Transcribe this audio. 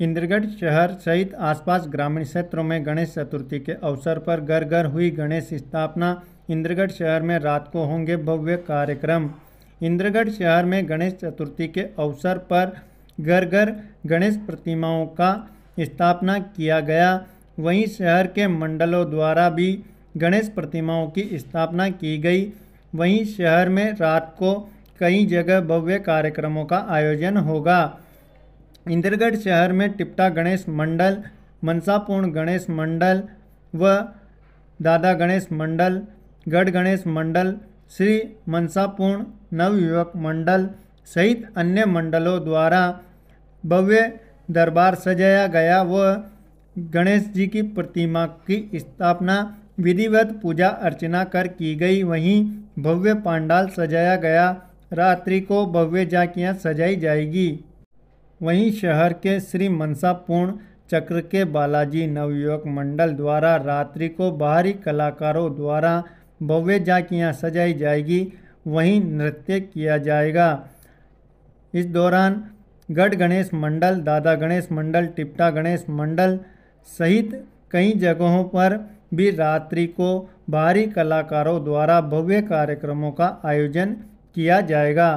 इंद्रगढ़ शहर सहित आसपास ग्रामीण क्षेत्रों में गणेश चतुर्थी के अवसर पर घर घर हुई गणेश स्थापना इंद्रगढ़ शहर में रात को होंगे भव्य कार्यक्रम इंद्रगढ़ शहर में गणेश चतुर्थी के अवसर पर घर घर गणेश प्रतिमाओं का स्थापना किया गया वहीं शहर के मंडलों द्वारा भी गणेश प्रतिमाओं की स्थापना की गई वहीं शहर में रात को कई जगह भव्य कार्यक्रमों का आयोजन होगा इंद्रगढ़ शहर में टिप्टा गणेश मंडल मनसापूर्ण गणेश मंडल व दादा गणेश मंडल गढ़ गणेश मंडल श्री मनसापूर्ण नवयुवक मंडल सहित अन्य मंडलों द्वारा भव्य दरबार सजाया गया व गणेश जी की प्रतिमा की स्थापना विधिवत पूजा अर्चना कर की गई वहीं भव्य पांडाल सजाया गया रात्रि को भव्य झांकियाँ सजाई जाएगी वहीं शहर के श्री मनसापूर्ण चक्र के बालाजी नवयुवक मंडल द्वारा रात्रि को बाहरी कलाकारों द्वारा भव्य झांकियाँ सजाई जाएगी वहीं नृत्य किया जाएगा इस दौरान गढ़ गणेश मंडल दादा गणेश मंडल टिप्टा गणेश मंडल सहित कई जगहों पर भी रात्रि को भारी कलाकारों द्वारा भव्य कार्यक्रमों का आयोजन किया जाएगा